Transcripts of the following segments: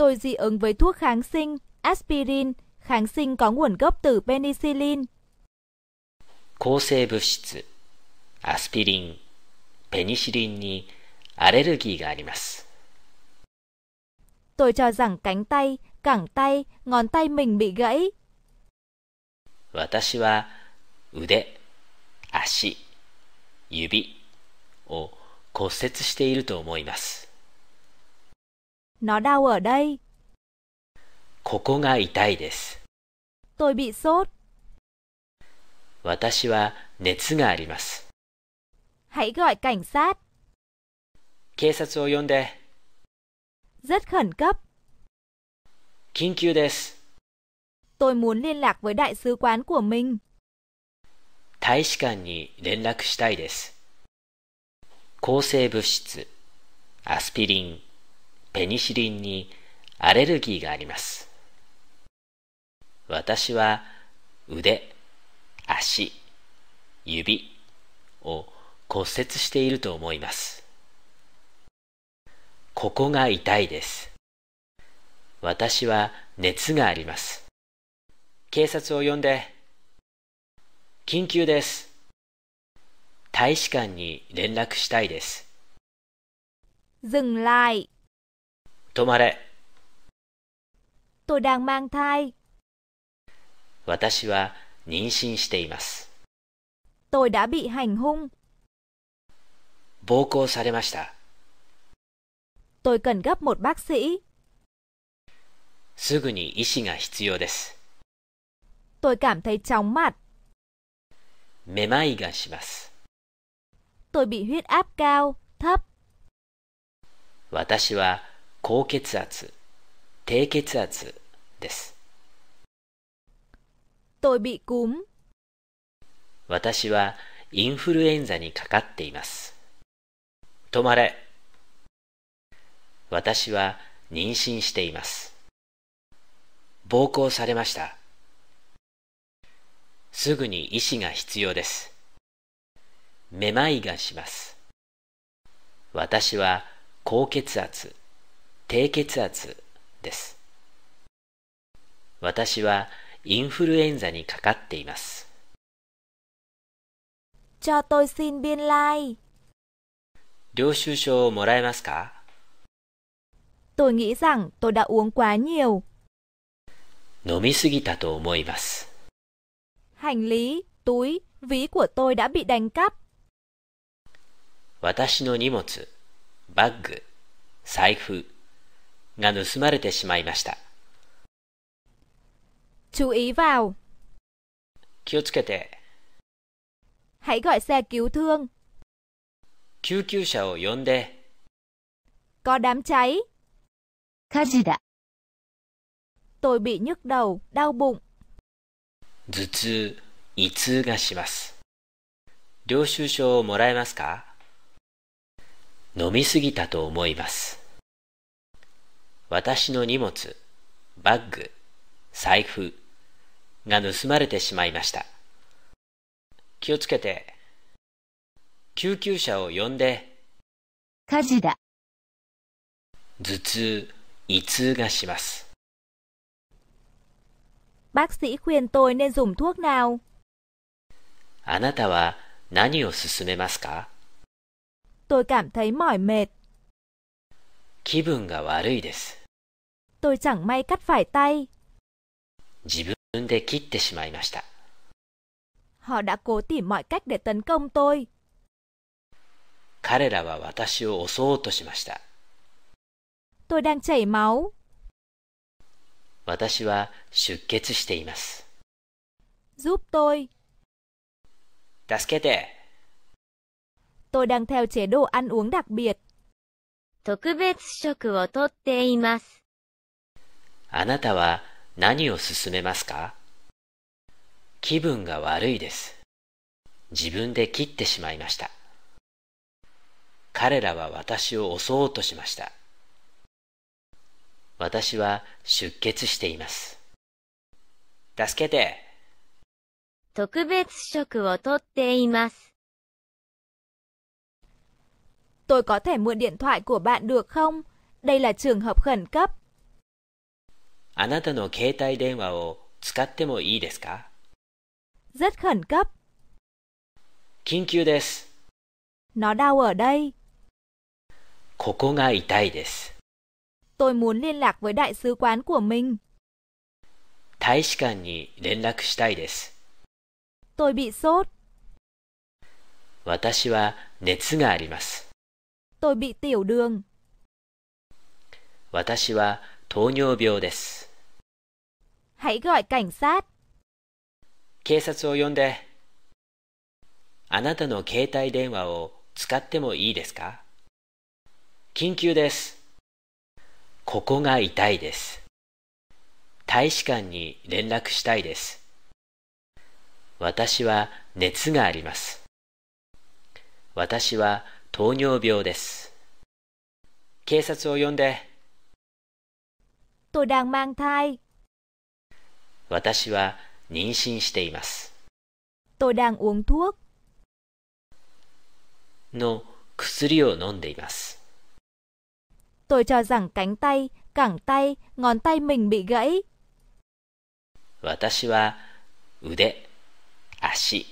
tôi dị ứng với thuốc kháng sinh, aspirin, kháng sinh có nguồn gốc từ penicillin. chất, Cô i 抗生物質、アスピリン、ペニシリンにアレルギーがあります。Tôi cho rằng cánh tay, cẳng tay, ngón tay mình bị gãy. 私は腕、足、指を骨折していると思います。Nó đau ở đây. ここが痛いです。Tôi bị sốt. 私は熱があります。Hãy gọi cảnh sát. 警察を呼んで。Rất khẩn cấp. 緊急です。Tôi muốn liên lạc với đại sứ quán của mình. 大使館に連絡したいです。抗生物質、アスピリン。ペニシリンにアレルギーがあります。私は腕、足、指を骨折していると思います。ここが痛いです。私は熱があります。警察を呼んで。緊急です。大使館に連絡したいです。dừng lại 止まれ。Tôi đang mang thai. 私は妊娠しています。Tôi đã bị hành hung. 暴行されました。Tôi cần gấp một bác sĩ. すぐに医師が必要です。Tôi cảm thấy chóng mặt. めまいがします。Tôi bị huyết áp cao, thấp. 私は高血圧、低血圧です。私はインフルエンザにかかっています。止まれ。私は妊娠しています。暴行されました。すぐに医師が必要です。めまいがします。私は高血圧、低血圧です。私はインフルエンザにかかっています。Cho tôi xin biên lai. 領収書をもらえますか Tôi nghĩ rằng tôi đã uống quá nhiều. 飲みすぎたと思います。Hành lý, túi, ví của tôi đã bị đánh cắp. 私の荷物、バッグ、財布。が盗まれてしまいました。vào 気をつけてはい、gọi xe cứu thương 救急車を呼んで có đám cháy 火事だ tôi bị nhức đầu, đau bụng 頭痛、胃痛がします領収書をもらえますか飲みすぎたと思います私の荷物、バッグ、財布が盗まれてしまいました。気をつけて。救急車を呼んで。火事だ。頭痛、胃痛がします。Bác sĩ khuyên tôi nên dùng thuốc nào? あなたは何を勧めますか Tôi cảm thấy mỏi mệt. 気分が悪いです。tôi chẳng may cắt phải tay. Họ đã cố tìm mọi cách để tấn công tôi. Tôi đang chảy máu. Giúp tôi. Tôi đang theo chế độ ăn uống đặc biệt. 特別食をとっています。あなたは何を進めますか気分が悪いです。自分で切ってしまいました。彼らは私を襲おうとしました。私は出血しています。助けて特別職を取っています。Tôi có thể mượn điện thoại của bạn được không? Đây là trường hợp khẩn cấp. あなたの携帯電話を使ってもいいですか Rất khẩn cấp. 緊急です。Nó đau ở đây. ここが痛いです。Tôi muốn liên lạc với đại sứ quán của mình. 大使館に連絡したいです。Tôi bị sốt. 私は熱があります。Tôi bị tiểu đường. 私は糖尿病です。Hãy gọi cảnh sát. 警察を呼んで、あなたの携帯電話を使ってもいいですか緊急です。ここが痛いです。大使館に連絡したいです。私は熱があります。私は糖尿病です。警察を呼んで。Tôi đ a 私は妊娠しています。Tôi đang uống thuốc. の薬を飲んでいます。Tôi cho rằng cánh tay, cẳng tay, ngón tay mình bị gãy. 私は腕、足、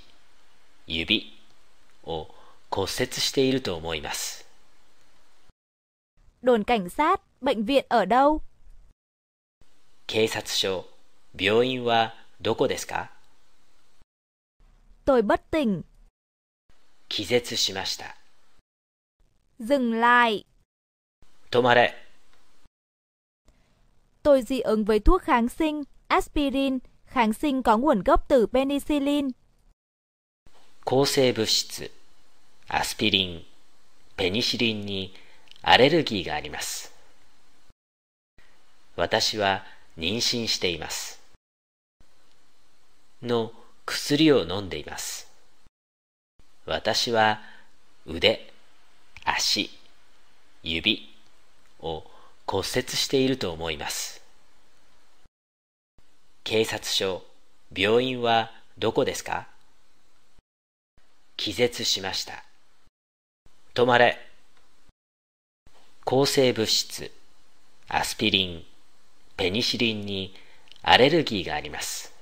指を骨折していると思います。Đồn cảnh sát, bệnh viện ở đâu? 警察署病院はどこですか Tôi bất tỉnh. 気絶しました。Dừng lại. 止まれ。Tôi dị ứng với thuốc kháng sinh, aspirin, kháng sinh có nguồn gốc từ penicillin. 抗生物質、アスピリン、ペニシリンにアレルギーがあります。私は妊娠しています。の薬を飲んでいます。私は腕、足、指を骨折していると思います。警察署、病院はどこですか気絶しました。止まれ。抗生物質、アスピリン、ペニシリンにアレルギーがあります。